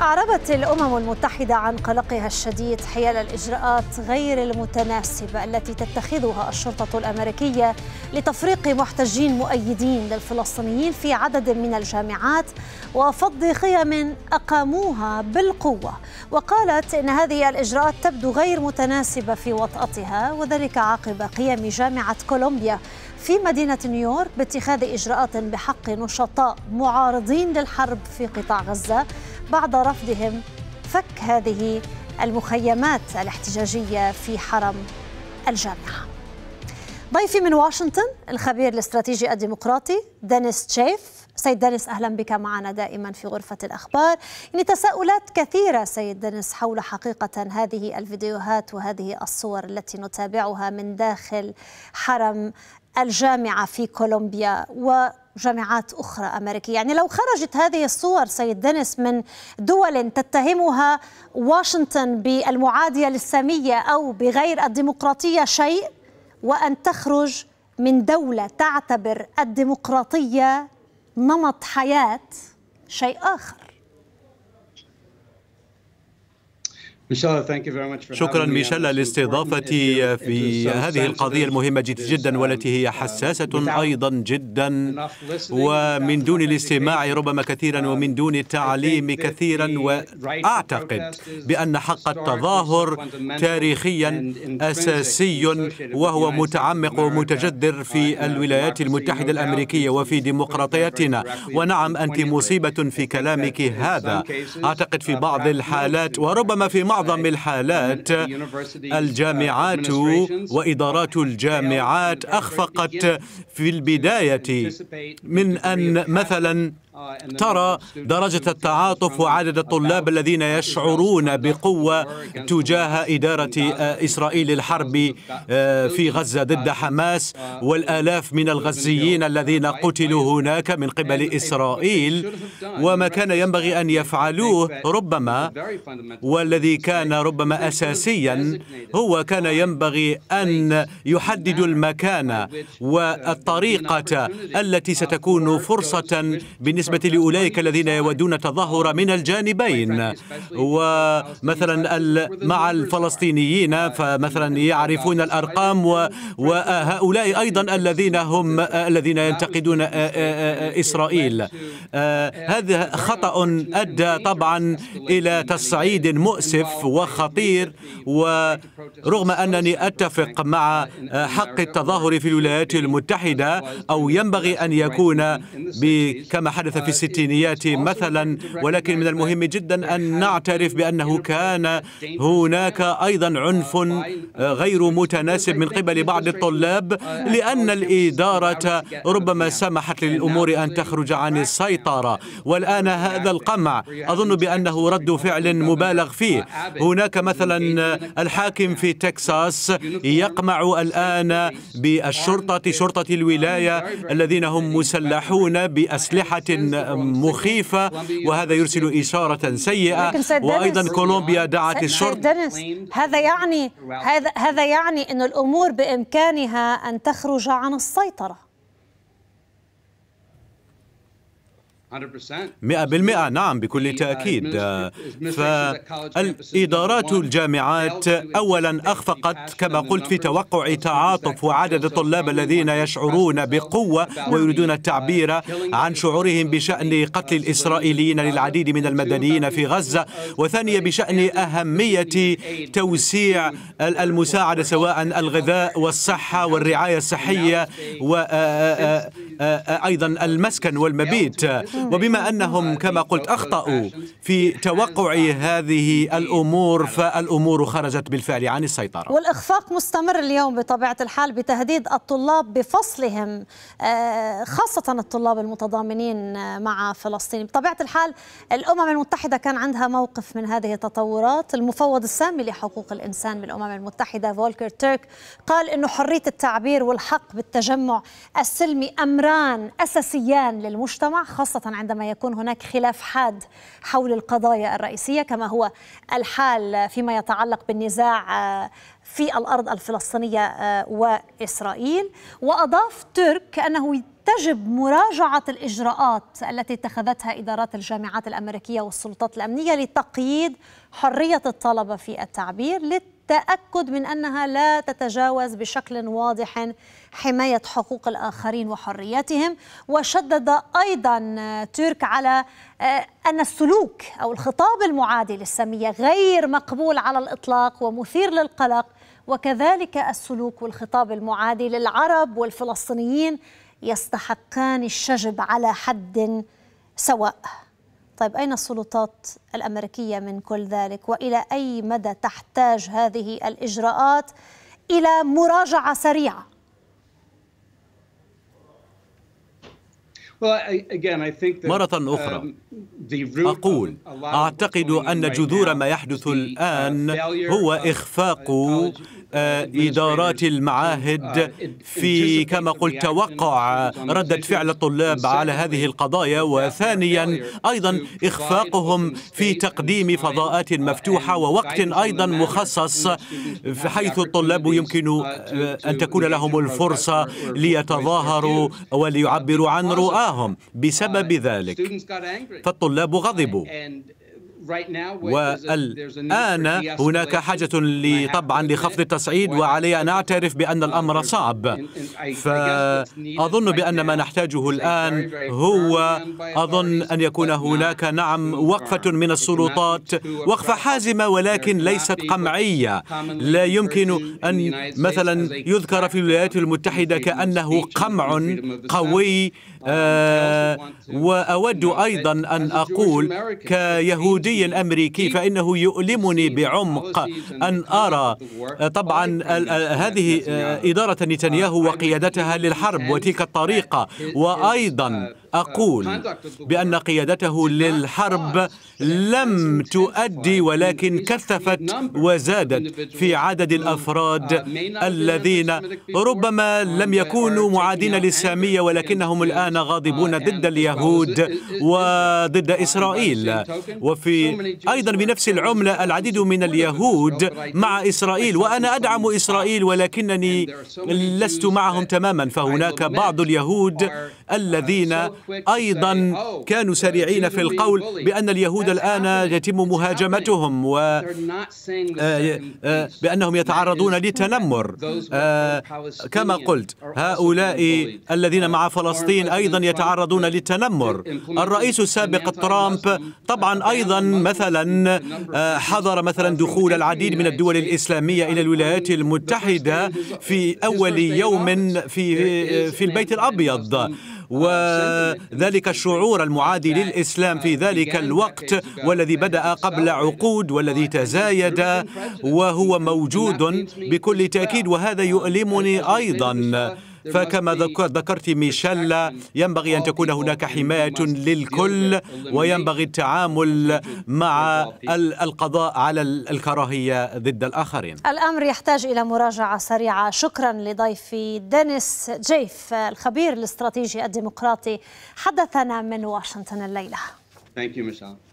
أعربت الأمم المتحدة عن قلقها الشديد حيال الإجراءات غير المتناسبة التي تتخذها الشرطة الأمريكية لتفريق محتجين مؤيدين للفلسطينيين في عدد من الجامعات وفض خيم أقاموها بالقوة وقالت إن هذه الإجراءات تبدو غير متناسبة في وطأتها وذلك عقب قيام جامعة كولومبيا في مدينة نيويورك باتخاذ إجراءات بحق نشطاء معارضين للحرب في قطاع غزة بعد رفضهم فك هذه المخيمات الاحتجاجية في حرم الجامعة ضيفي من واشنطن الخبير الاستراتيجي الديمقراطي دينيس تشيف سيد دينيس أهلا بك معنا دائما في غرفة الأخبار يعني تساؤلات كثيرة سيد دينيس حول حقيقة هذه الفيديوهات وهذه الصور التي نتابعها من داخل حرم الجامعة في كولومبيا و جامعات أخرى أمريكية يعني لو خرجت هذه الصور سيد دينيس من دول تتهمها واشنطن بالمعادية للسامية أو بغير الديمقراطية شيء وأن تخرج من دولة تعتبر الديمقراطية نمط حياة شيء آخر شكرا ميشيل لاستضافتي في uh, هذه القضية المهمة جدا um, والتي هي uh, حساسة أيضا جدا ومن دون الاستماع ربما كثيرا ومن دون التعليم كثيرا وأعتقد بأن حق التظاهر تاريخيا أساسي وهو متعمق ومتجذر في الولايات المتحدة الأمريكية وفي ديمقراطيتنا ونعم أنت مصيبة في كلامك هذا أعتقد في uh, بعض الحالات وربما في بعض معظم الحالات الجامعات وإدارات الجامعات أخفقت في البداية من أن مثلا ترى درجة التعاطف وعدد الطلاب الذين يشعرون بقوة تجاه إدارة آه، إسرائيل الحرب آه، في غزة ضد حماس والآلاف من الغزيين الذين قتلوا هناك من قبل إسرائيل وما كان ينبغي أن يفعلوه ربما والذي كان ربما أساسيا هو كان ينبغي أن يحددوا المكان والطريقة التي ستكون فرصة بالنسبة بالنسبة لأولئك الذين يودون التظاهر من الجانبين ومثلا مع الفلسطينيين فمثلا يعرفون الأرقام وهؤلاء أيضا الذين هم الذين ينتقدون إسرائيل هذا خطأ أدى طبعا إلى تصعيد مؤسف وخطير و رغم أنني أتفق مع آه، حق التظاهر في الولايات المتحدة أو ينبغي أن يكون كما حدث في الستينيات مثلا ولكن من المهم جدا أن نعترف بأنه كان هناك أيضا عنف آه، غير متناسب من قبل بعض الطلاب لأن الإدارة ربما سمحت للأمور أن تخرج عن السيطرة والآن هذا القمع أظن بأنه رد فعل مبالغ فيه هناك مثلا آه، الحاكم في تكساس يقمع الآن بالشرطة شرطة الولاية الذين هم مسلحون بأسلحة مخيفة وهذا يرسل إشارة سيئة وأيضا كولومبيا دعت الشرطة هذا يعني هذا يعني أن الأمور بإمكانها أن تخرج عن السيطرة مئة بالمئة نعم بكل تأكيد فالإدارات الجامعات أولا أخفقت كما قلت في توقع تعاطف وعدد الطلاب الذين يشعرون بقوة ويريدون التعبير عن شعورهم بشأن قتل الإسرائيليين للعديد من المدنيين في غزة وثانيا بشأن أهمية توسيع المساعدة سواء الغذاء والصحة والرعاية الصحية وأيضا آه، آه، آه، المسكن والمبيت وبما أنهم كما قلت أخطأوا في توقع هذه الأمور فالأمور خرجت بالفعل عن السيطرة والإخفاق مستمر اليوم بطبيعة الحال بتهديد الطلاب بفصلهم آه، خاصة الطلاب المتضامنين آه، مع فلسطين بطبيعة الحال الأمم المتحدة كان عندها موقف من هذه التطورات المفوض السامي لحقوق الإنسان من الأمم المتحدة فولكر تيرك قال أنه حرية التعبير والحق بالتجمع السلمي أمران أساسيان للمجتمع خاصة عندما يكون هناك خلاف حاد حول القضايا الرئيسية كما هو الحال فيما يتعلق بالنزاع آه، في الأرض الفلسطينية آه، وإسرائيل وأضاف ترك أنه تجب مراجعة الإجراءات التي اتخذتها إدارات الجامعات الأمريكية والسلطات الأمنية لتقييد حرية الطلبة في التعبير للت تأكد من أنها لا تتجاوز بشكل واضح حماية حقوق الآخرين وحرياتهم وشدد أيضا ترك على آه، أن السلوك أو الخطاب المعادي للسامية غير مقبول على الإطلاق ومثير للقلق وكذلك السلوك والخطاب المعادي للعرب والفلسطينيين يستحقان الشجب على حد سواء طيب أين السلطات الأمريكية من كل ذلك وإلى أي مدى تحتاج هذه الإجراءات إلى مراجعة سريعة مرة um, أخرى أقول أعتقد أن جذور ما يحدث uh, الآن هو uh, إخفاق آه، إدارات uh, المعاهد في كما قلت توقع ردة فعل الطلاب على هذه القضايا وثانيا أيضا إخفاقهم في تقديم فضاءات مفتوحة ووقت أيضا مخصص حيث الطلاب يمكن آه، أن تكون لهم الفرصة ليتظاهروا وليعبروا عن رؤى معهم بسبب ذلك فالطلاب غضبوا والآن هناك حاجة طبعا لخفض التصعيد وعلي أن أعترف بأن الأمر صعب فأظن بأن ما نحتاجه الآن هو أظن أن يكون هناك نعم وقفة من السلطات وقفة حازمة ولكن ليست قمعية لا يمكن أن مثلا يذكر في الولايات المتحدة كأنه قمع قوي آه، وأود أيضا أن أقول كيهودي أمريكي فإنه يؤلمني بعمق أن أرى طبعا هذه آه، إدارة نتنياهو وقيادتها للحرب وتلك الطريقة وأيضا أقول بأن قيادته للحرب لم تؤدي ولكن كثفت وزادت في عدد الأفراد الذين ربما لم يكونوا معادين للسامية ولكنهم الآن كان غاضبون ضد اليهود وضد إسرائيل وفي أيضا بنفس العملة العديد من اليهود مع إسرائيل وأنا أدعم إسرائيل ولكنني لست معهم تماما فهناك بعض اليهود الذين أيضا كانوا سريعين في القول بأن اليهود الآن يتم مهاجمتهم و بأنهم يتعرضون للتنمر كما قلت هؤلاء الذين مع فلسطين أيضا أيضا يتعرضون للتنمر الرئيس السابق ترامب طبعا أيضا مثلا حظر آه، مثلا دخول العديد من الدول الإسلامية إلى الولايات المتحدة في أول يوم في, في البيت الأبيض وذلك الشعور المعادي للإسلام في ذلك الوقت والذي بدأ قبل عقود والذي تزايد وهو موجود بكل تأكيد وهذا يؤلمني أيضا فكما ذكرت ميشيل ينبغي أن تكون هناك حماية للكل وينبغي التعامل مع القضاء على الكراهية ضد الآخرين الأمر يحتاج إلى مراجعة سريعة شكرا لضيفي دينيس جيف الخبير الاستراتيجي الديمقراطي حدثنا من واشنطن الليلة Thank you, Michelle.